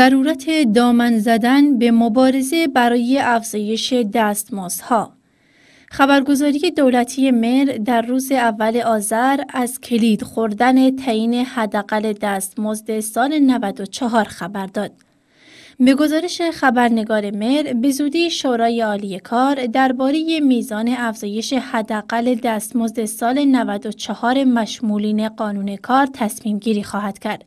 ضرورت دامن زدن به مبارزه برای افزایش دستمزدها خبرگزاری دولتی مر در روز اول آذر از کلید خوردن تعیین حداقل دستمزد سال 94 خبر داد. به گزارش خبرنگار مر به زودی شورای عالی کار درباره میزان افزایش حداقل دستمزد سال 94 مشمولین قانون کار تصمیم گیری خواهد کرد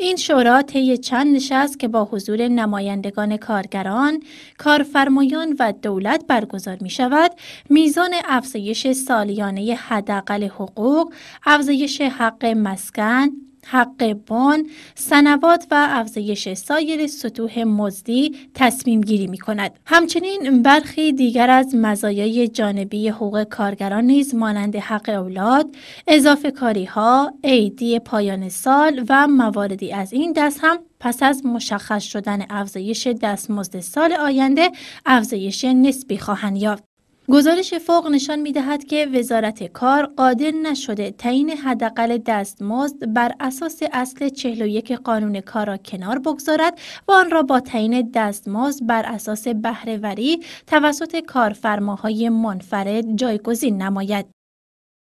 این شورا طی چند نشست که با حضور نمایندگان کارگران، کارفرمایان و دولت برگزار می شود، میزان افزایش سالیانه حداقل حقوق، افزایش حق مسکن، حق بان، سنوات و افزایش سایر سطوح مزدی تصمیم گیری می کند. همچنین برخی دیگر از مزایای جانبی حقوق کارگران نیز مانند حق اولاد، اضافه کاری ها، عیدی پایان سال و مواردی از این دست هم پس از مشخص شدن افزایش دستمزد سال آینده افزایش نسبی خواهند یافت. گزارش فوق نشان می دهد که وزارت کار قادر نشده تعیین حداقل دستمزد بر اساس اصل 41 قانون کار را کنار بگذارد و آن را با تعیین دستمزد بر اساس بهرهوری توسط کارفرماهای منفرد جایگزین نماید.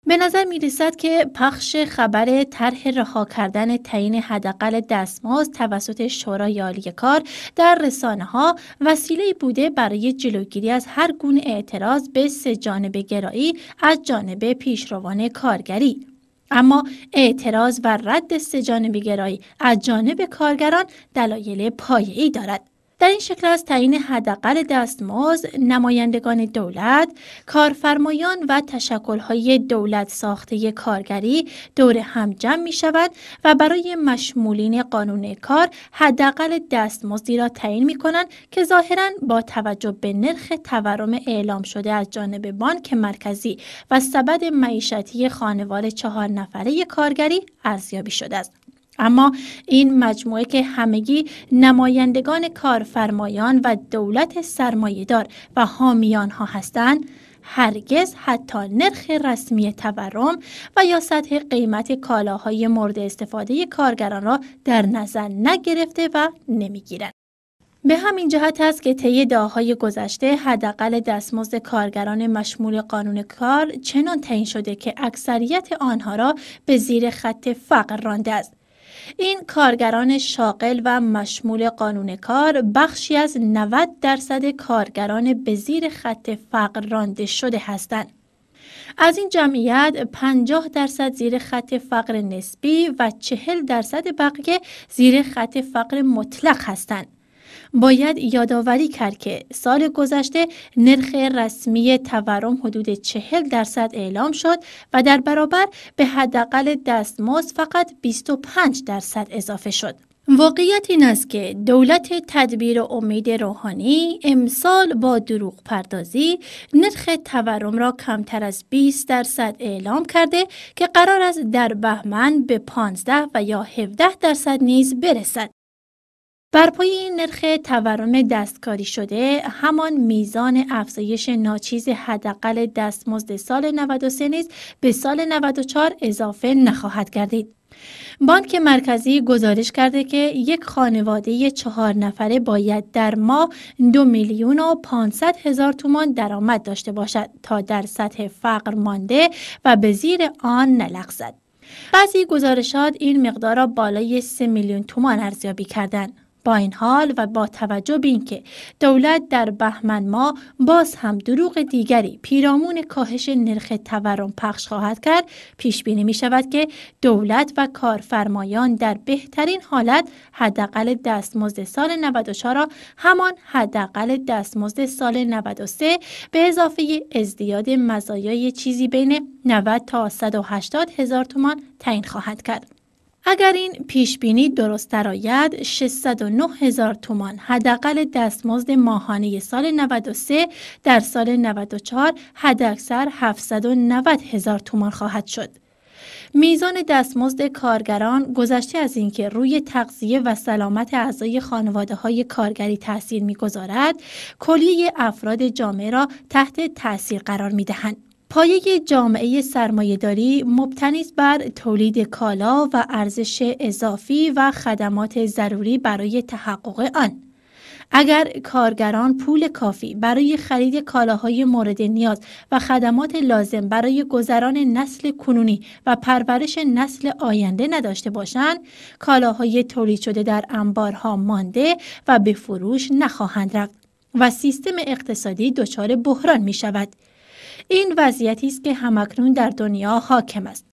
به نظر می رسد که پخش خبر طرح رها کردن تعیین حداقل دستمزد توسط شورای عالی کار در رسانه ها وسیله بوده برای جلوگیری از هر گونه اعتراض به سه جانبه گرایی از جانب پیشروان کارگری اما اعتراض و رد سه جانبه گرایی از جانب کارگران دلایل پایه‌ای دارد در این شکل از تعیین حداقل دستمزد نمایندگان دولت کارفرمایان و تشکلهای دولت ساخته کارگری دور هم جمع می شود و برای مشمولین قانون کار حداقل دستمزدی را تعیین می کنند که ظاهرا با توجه به نرخ تورم اعلام شده از جانب بانک مرکزی و سبد معیشتی خانوار چهار نفره کارگری ارزیابی شده است. اما این مجموعه که همگی نمایندگان کارفرمایان و دولت سرمایهدار و حامیان ها هستند هرگز حتی نرخ رسمی تورم و یا سطح قیمت کالاهای مورد استفاده کارگران را در نظر نگرفته و نمیگیرند. به همین جهت است که طی داهای گذشته حداقل دستمزد کارگران مشمول قانون کار چنان تعیین شده که اکثریت آنها را به زیر خط فقر رانده است. این کارگران شاغل و مشمول قانون کار بخشی از 90 درصد کارگران به زیر خط فقر رانده شده هستند. از این جمعیت 50 درصد زیر خط فقر نسبی و 40 درصد بقیه زیر خط فقر مطلق هستند. باید یادآوری کرد که سال گذشته نرخ رسمی تورم حدود 40 درصد اعلام شد و در برابر به حداقل دستمزد فقط 25 درصد اضافه شد. واقعیت این است که دولت تدبیر امید روحانی امسال با دروغ پردازی نرخ تورم را کمتر از 20 درصد اعلام کرده که قرار است در بهمن به 15 و یا 17 درصد نیز برسد. بر پای این نرخ تورم دستکاری شده همان میزان افزایش ناچیز حداقل دستمزد سال 93 نیز به سال 94 اضافه نخواهد گردید. بانک مرکزی گزارش کرده که یک خانواده چهار نفره باید در ماه دو میلیون و 500 هزار تومان درآمد داشته باشد تا در سطح فقر مانده و به زیر آن نلغزد. بعضی گزارشات این مقدار را بالای سه میلیون تومان ارزیابی کردند. با این حال و با توجه به اینکه دولت در بهمن ما باز هم دروغ دیگری پیرامون کاهش نرخ تورم پخش خواهد کرد پیش بینی می شود که دولت و کارفرمایان در بهترین حالت حداقل دستمزد سال 94 را همان حداقل دستمزد سال 93 به اضافه ازدیاد مزایای چیزی بین 90 تا 180 هزار تومان تعیین خواهد کرد اگر این پیش بینی درست درآید 609 هزار تومان حداقل دستمزد ماهانه سال 93 در سال 94 حداکثر 790 هزار تومان خواهد شد. میزان دستمزد کارگران گذشته از اینکه روی تغذیه و سلامت اعضای خانواده های کارگری تاثیر میگذارد کلیه افراد جامعه را تحت تاثیر قرار میدهند پایه جامعه سرمایهداری مبتنی بر تولید کالا و ارزش اضافی و خدمات ضروری برای تحقق آن اگر کارگران پول کافی برای خرید کالاهای مورد نیاز و خدمات لازم برای گذران نسل کنونی و پرورش نسل آینده نداشته باشند، کالاهای تولید شده در انبارها مانده و به فروش نخواهند رفت و سیستم اقتصادی دچار بحران می شود. این وضعیتی است که همکنون در دنیا حاکم است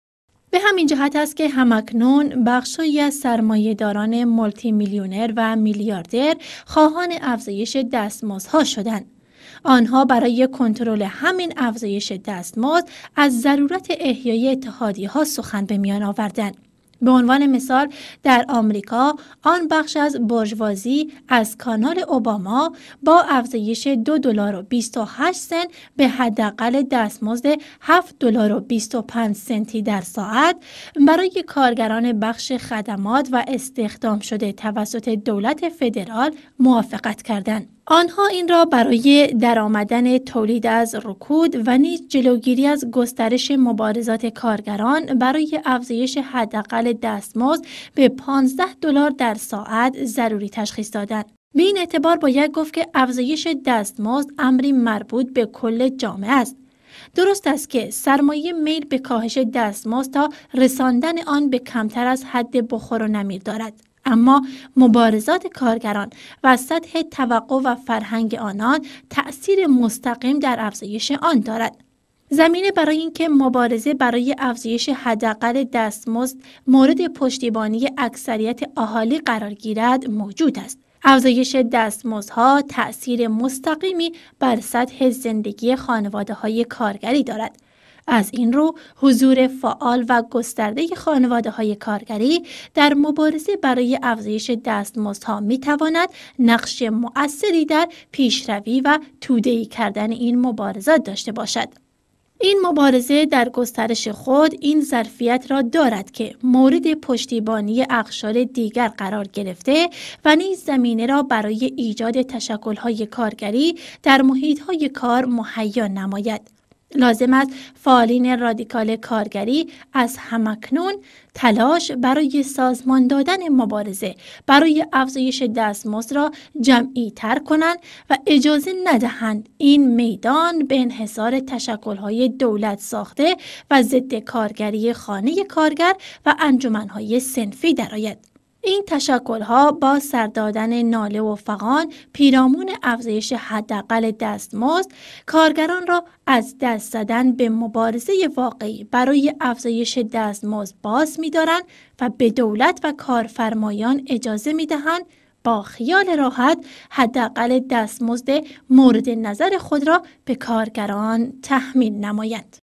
به همین جهت است که همکنون بخشی از داران ملتی میلیونر و میلیاردر خواهان افزایش دستمزدها شدند آنها برای کنترل همین افزایش دستمزد از ضرورت احیای اتحادیه ها سخن به میان آوردند به عنوان مثال در آمریکا آن بخش از برجوازی از کانال اوباما با افزایش دو دلار و 28 سنت به حداقل دستمزد 7 دلار و 25 سنتی در ساعت برای کارگران بخش خدمات و استخدام شده توسط دولت فدرال موافقت کردند. آنها این را برای درآمدن تولید از رکود و نیز جلوگیری از گسترش مبارزات کارگران برای افزایش حداقل دستمزد به 15 دلار در ساعت ضروری تشخیص دادند. به این اعتبار باید گفت که افزایش دستمزد امری مربوط به کل جامعه است. درست است که سرمایه میل به کاهش دستمزد تا رساندن آن به کمتر از حد بخور و نمیر دارد. اما مبارزات کارگران و سطح توقع و فرهنگ آنان تأثیر مستقیم در افزایش آن دارد زمینه برای اینکه مبارزه برای افزایش حداقل دستمزد مورد پشتیبانی اکثریت اهالی قرار گیرد موجود است افزایش دستمزدها تأثیر مستقیمی بر سطح زندگی خانواده های کارگری دارد از این رو حضور فعال و گسترده خانواده های کارگری در مبارزه برای افزایش دستمزدها می تواند نقش مؤثری در پیشروی و تودهی کردن این مبارزات داشته باشد. این مبارزه در گسترش خود این ظرفیت را دارد که مورد پشتیبانی اقشار دیگر قرار گرفته و نیز زمینه را برای ایجاد تشکل‌های کارگری در محیط‌های کار مهیا نماید. لازم است فعالین رادیکال کارگری از همکنون تلاش برای سازمان دادن مبارزه برای افزایش دستمزد را جمعی تر کنند و اجازه ندهند این میدان به انحصار تشکلهای دولت ساخته و ضد کارگری خانه کارگر و انجمنهای سنفی درآید. این ها با سردادن دادن ناله و فقان پیرامون افزایش حداقل دستمزد کارگران را از دست زدن به مبارزه واقعی برای افزایش دستمزد باز می‌دارند و به دولت و کارفرمایان اجازه می‌دهند با خیال راحت حداقل دستمزد مورد نظر خود را به کارگران تحمیل نمایند.